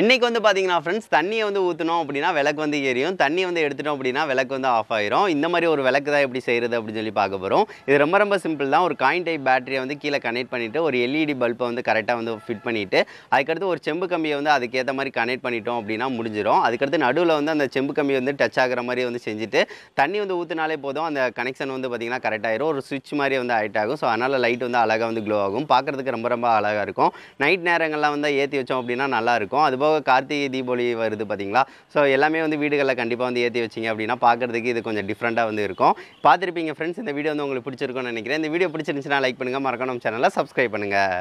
இன்றைக்கி வந்து பார்த்தீங்கன்னா ஃப்ரெண்ட்ஸ் தண்ணியை வந்து ஊற்றினோம் அப்படின்னா விளக்கு வந்து ஏறியும் தண்ணியை வந்து எடுத்துட்டோம் அப்படின்னா விளக்கு வந்து ஆஃப் ஆயிரும் இந்த மாதிரி ஒரு விளக்கு தான் எப்படி செய்கிறது அப்படின்னு சொல்லி பார்க்க போகிறோம் இது ரொம்ப ரொம்ப சிம்பிள் தான் ஒரு காயின் டைப் பேட்டரியை வந்து கீழே கனெக்ட் பண்ணிவிட்டு ஒரு எல்இடி பல்பை வந்து கரெக்டாக வந்து ஃபிட் பண்ணிவிட்டு அதுக்கடுத்து ஒரு செம்பு கம்பியை வந்து அதுக்கேற்ற மாதிரி கனெக்ட் பண்ணிட்டோம் அப்படின்னா முடிஞ்சிடும் அதுக்கடுத்து நடுவில் வந்து அந்த செம்பு கம்பி வந்து டச் ஆகிற மாதிரி வந்து செஞ்சுட்டு தண்ணி வந்து ஊற்றினாலே போதும் அந்த கனெக்ஷன் வந்து பார்த்திங்கன்னா கரெக்டாகிடும் ஒரு சுவிட்ச் மாதிரி வந்து ஆக்ட் ஆகும் ஸோ அதனால் லைட் வந்து அழகாக வந்து க்ளோ ஆகும் பார்க்குறதுக்கு ரொம்ப ரொம்ப அழகாக இருக்கும் நைட் நேரங்கள்லாம் வந்து ஏற்றி வச்சோம் அப்படின்னா நல்லாயிருக்கும் அது போக கார்த்திகை தீபாவளி வருது பார்த்தீங்களா ஸோ எல்லாமே வந்து வீடுகளில் கண்டிப்பாக வந்து ஏற்றி வச்சிங்க அப்படின்னா பார்க்குறதுக்கு இது கொஞ்சம் டிஃப்ரெண்ட்டாக வந்து இருக்கும் பார்த்துருப்பீங்க ஃப்ரெண்ட்ஸ் இந்த வீடியோ வந்து உங்களுக்கு பிடிச்சிருக்கும்னு நினைக்கிறேன் இந்த வீடியோ பிடிச்சிருந்துச்சுன்னா லைக் பண்ணுங்கள் மறக்கணும் சேனலில் சப்ஸ்கிரைப் பண்ணுங்கள்